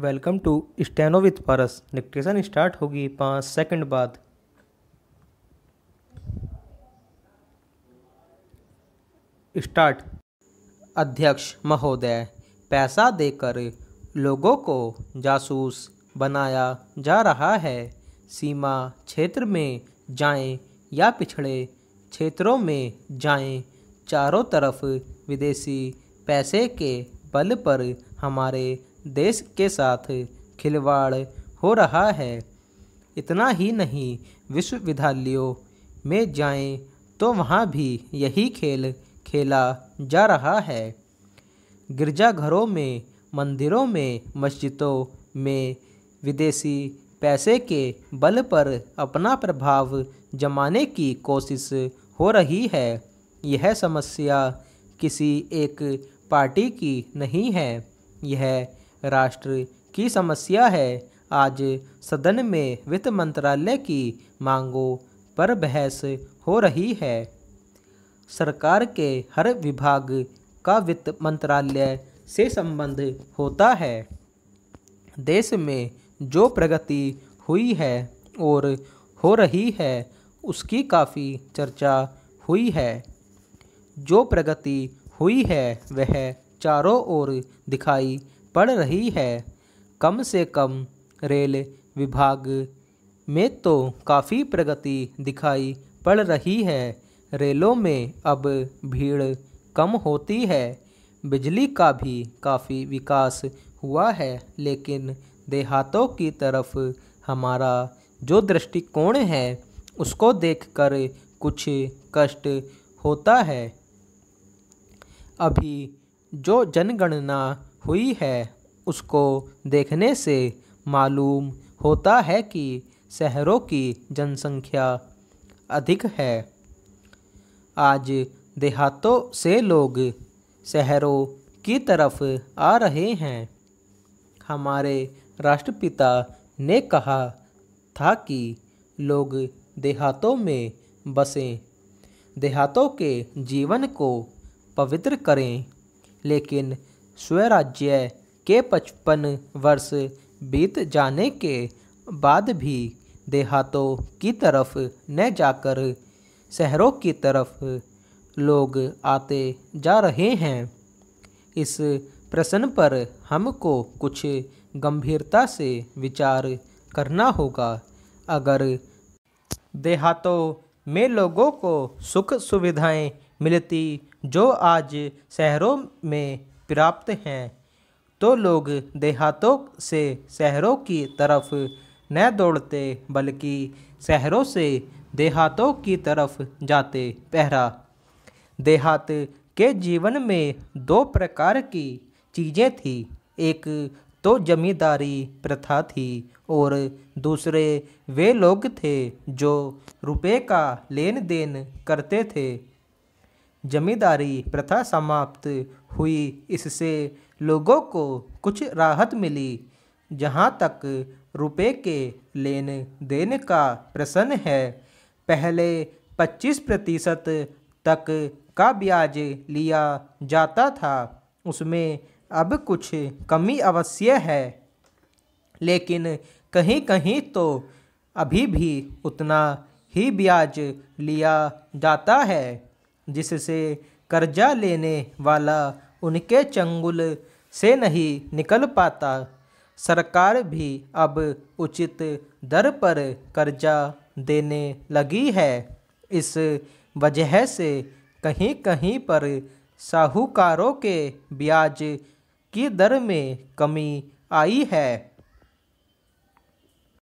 welcome to steno with Paras dictation start होगी पाँच second बाद स्टार्ट अध्यक्ष महोदय पैसा देकर लोगों को जासूस बनाया जा रहा है सीमा क्षेत्र में जाएं या पिछड़े क्षेत्रों में जाएं चारों तरफ विदेशी पैसे के बल पर हमारे देश के साथ खिलवाड़ हो रहा है इतना ही नहीं विश्वविद्यालयों में जाएं तो वहाँ भी यही खेल खेला जा रहा है गिरजाघरों में मंदिरों में मस्जिदों में विदेशी पैसे के बल पर अपना प्रभाव जमाने की कोशिश हो रही है यह समस्या किसी एक पार्टी की नहीं है यह राष्ट्र की समस्या है आज सदन में वित्त मंत्रालय की मांगों पर बहस हो रही है सरकार के हर विभाग का वित्त मंत्रालय से संबंध होता है देश में जो प्रगति हुई है और हो रही है उसकी काफ़ी चर्चा हुई है जो प्रगति हुई है वह चारों ओर दिखाई पड़ रही है कम से कम रेल विभाग में तो काफ़ी प्रगति दिखाई पड़ रही है रेलों में अब भीड़ कम होती है बिजली का भी काफ़ी विकास हुआ है लेकिन देहातों की तरफ हमारा जो दृष्टिकोण है उसको देखकर कुछ कष्ट होता है अभी जो जनगणना हुई है उसको देखने से मालूम होता है कि शहरों की जनसंख्या अधिक है आज देहातों से लोग शहरों की तरफ आ रहे हैं हमारे राष्ट्रपिता ने कहा था कि लोग देहातों में बसें देहातों के जीवन को पवित्र करें लेकिन स्वराज्य के पचपन वर्ष बीत जाने के बाद भी देहातों की तरफ न जाकर शहरों की तरफ लोग आते जा रहे हैं इस प्रश्न पर हमको कुछ गंभीरता से विचार करना होगा अगर देहातों में लोगों को सुख सुविधाएं मिलती जो आज शहरों में प्राप्त हैं तो लोग देहातों से शहरों की तरफ न दौड़ते बल्कि शहरों से देहातों की तरफ जाते पहरा देहात के जीवन में दो प्रकार की चीज़ें थी एक तो जमींदारी प्रथा थी और दूसरे वे लोग थे जो रुपए का लेन देन करते थे जमींदारी प्रथा समाप्त हुई इससे लोगों को कुछ राहत मिली जहाँ तक रुपए के लेन देन का प्रश्न है पहले 25 प्रतिशत तक का ब्याज लिया जाता था उसमें अब कुछ कमी अवश्य है लेकिन कहीं कहीं तो अभी भी उतना ही ब्याज लिया जाता है जिससे कर्जा लेने वाला उनके चंगुल से नहीं निकल पाता सरकार भी अब उचित दर पर कर्जा देने लगी है इस वजह से कहीं कहीं पर साहूकारों के ब्याज की दर में कमी आई है